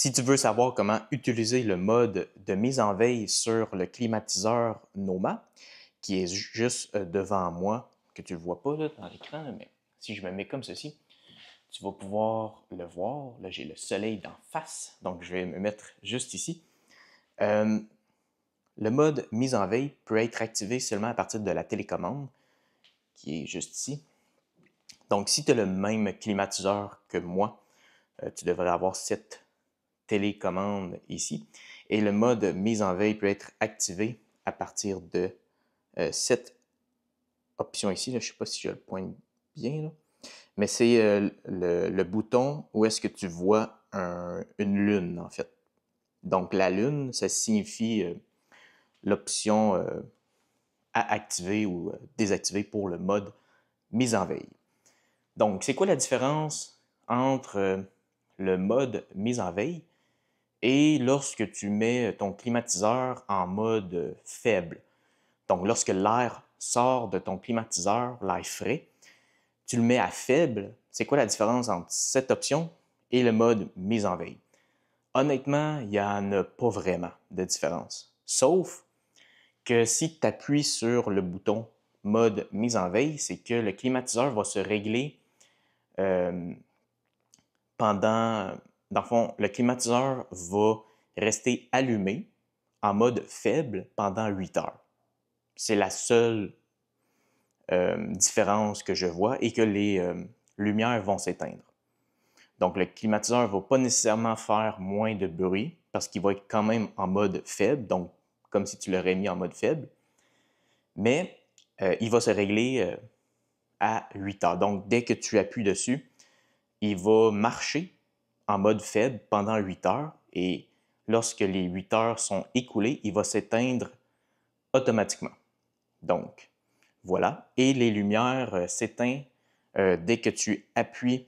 Si tu veux savoir comment utiliser le mode de mise en veille sur le climatiseur Noma, qui est juste euh, devant moi, que tu ne vois pas dans l'écran, mais si je me mets comme ceci, tu vas pouvoir le voir. Là, j'ai le soleil d'en face, donc je vais me mettre juste ici. Euh, le mode mise en veille peut être activé seulement à partir de la télécommande, qui est juste ici. Donc, si tu as le même climatiseur que moi, euh, tu devrais avoir cette télécommande ici. Et le mode mise en veille peut être activé à partir de euh, cette option ici. Je ne sais pas si je le pointe bien, mais c'est euh, le, bouton où est-ce que tu vois une lune, en fait. Donc la lune, ça signifie euh, l'option à activer ou désactiver pour le mode mise en veille. Donc, c'est quoi la différence entre le mode mise en veille et lorsque tu mets euh, ton climatiseur en mode euh, faible. Donc lorsque l'air sort de ton climatiseur, l'air frais, tu le mets à faible. C'est quoi la différence entre cette option et le mode mise en veille? Honnêtement, il n'y en a pas vraiment de différence. Sauf que si tu appuies sur le bouton mode mise en veille, c'est que le climatiseur va se régler euh, pendant dans le fond, le climatiseur va rester allumé en mode faible pendant 8 heures. C'est la seule euh, différence que je vois et que les euh, lumières vont s'éteindre. Donc le climatiseur ne va pas nécessairement faire moins de bruit parce qu'il va être quand même en mode faible, donc comme si tu l'aurais mis en mode faible, mais euh, il va se régler à 8 heures. Donc dès que tu appuies dessus, il va marcher en mode faible pendant 8 heures et lorsque les 8 heures sont écoulées, il va s'éteindre automatiquement. Donc, voilà. Et les lumières euh, s'éteignent euh, dès que tu appuies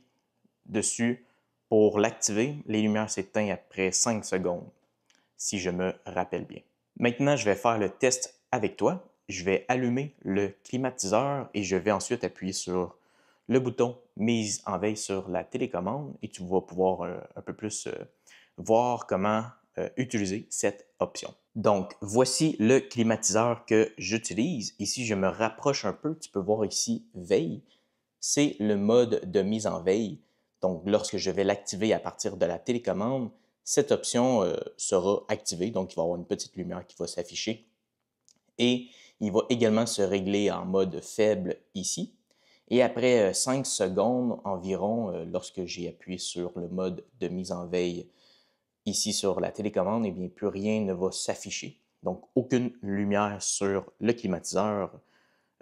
dessus pour l'activer. Les lumières s'éteignent après 5 secondes, si je me rappelle bien. Maintenant, je vais faire le test avec toi. Je vais allumer le climatiseur et je vais ensuite appuyer sur le bouton mise en veille sur la télécommande et tu vas pouvoir euh, un peu plus euh, voir comment euh, utiliser cette option. Donc, voici le climatiseur que j'utilise. Ici, je me rapproche un peu. Tu peux voir ici veille. C'est le mode de mise en veille. Donc, lorsque je vais l'activer à partir de la télécommande, cette option sera activée. Donc, il va y avoir une petite lumière qui va s'afficher. Et il va également se régler en mode faible ici. Et après 5 euh, secondes environ, euh, lorsque j'ai appuyé sur le mode de mise en veille ici sur la télécommande, et eh bien, plus rien ne va s'afficher. Donc, aucune lumière sur le climatiseur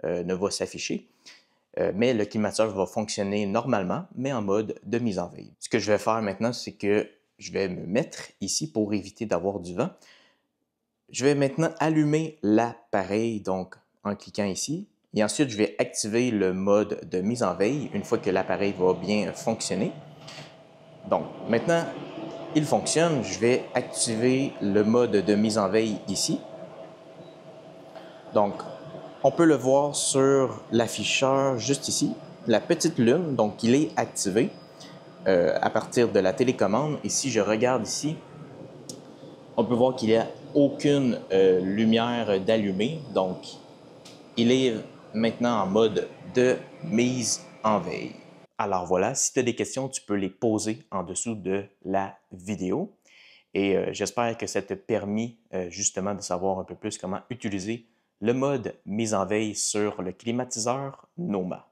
euh, ne va s'afficher. mais le climatiseur va fonctionner normalement, mais en mode de mise en veille. Ce que je vais faire maintenant, c'est que je vais me mettre ici pour éviter d'avoir du vent. Je vais maintenant allumer l'appareil, donc en cliquant ici. Et ensuite, je vais activer le mode de mise en veille une fois que l'appareil va bien fonctionner. Donc, maintenant, il fonctionne. Je vais activer le mode de mise en veille ici. Donc, on peut le voir sur l'afficheur juste ici. La petite lune, donc il est activé euh, à partir de la télécommande. Et si je regarde ici, on peut voir qu'il n'y a aucune euh, lumière d'allumée. Donc, il est maintenant en mode de mise en veille. Alors voilà, si tu as des questions, tu peux les poser en dessous de la vidéo. Et euh, j'espère que ça te permet euh, justement de savoir un peu plus comment utiliser le mode mise en veille sur le climatiseur Noma.